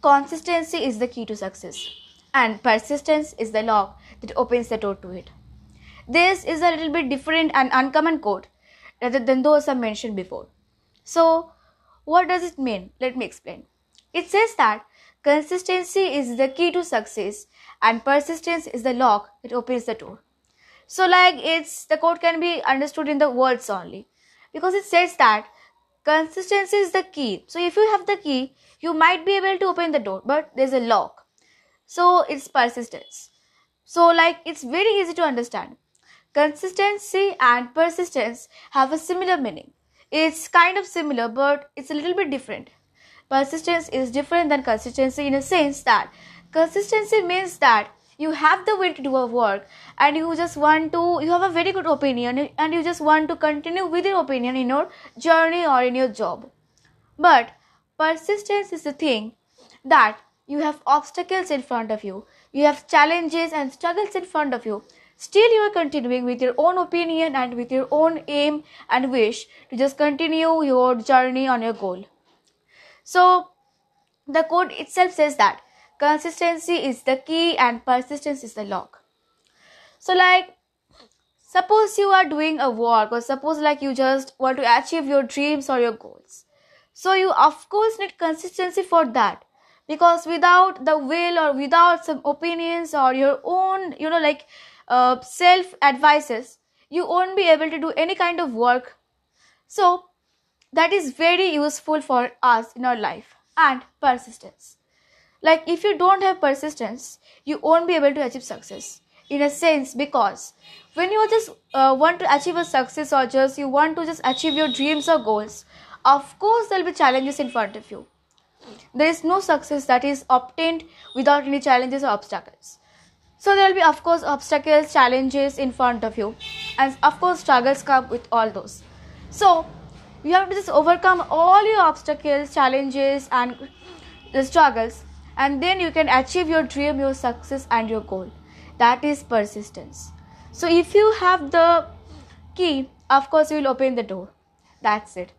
Consistency is the key to success, and persistence is the lock that opens the door to it. This is a little bit different and uncommon quote rather than those I mentioned before. So, what does it mean? Let me explain. It says that consistency is the key to success and persistence is the lock that opens the door. So, like, it's the quote can be understood in the words only because it says that consistency is the key so if you have the key you might be able to open the door but there's a lock so it's persistence so like it's very easy to understand consistency and persistence have a similar meaning it's kind of similar but it's a little bit different persistence is different than consistency in a sense that consistency means that you have the will to do a work and you just want to you have a very good opinion and you just want to continue with your opinion in your journey or in your job but persistence is the thing that you have obstacles in front of you you have challenges and struggles in front of you still you are continuing with your own opinion and with your own aim and wish to just continue your journey on your goal so the code itself says that consistency is the key and persistence is the lock so like suppose you are doing a work or suppose like you just want to achieve your dreams or your goals so you of course need consistency for that because without the will or without some opinions or your own you know like uh, self advices you won't be able to do any kind of work so that is very useful for us in our life and persistence like, if you don't have persistence, you won't be able to achieve success in a sense because when you just uh, want to achieve a success or just you want to just achieve your dreams or goals of course there'll be challenges in front of you there is no success that is obtained without any challenges or obstacles so there will be of course obstacles challenges in front of you and of course struggles come with all those so you have to just overcome all your obstacles challenges and the struggles and then you can achieve your dream, your success, and your goal. That is persistence. So, if you have the key, of course, you will open the door. That's it.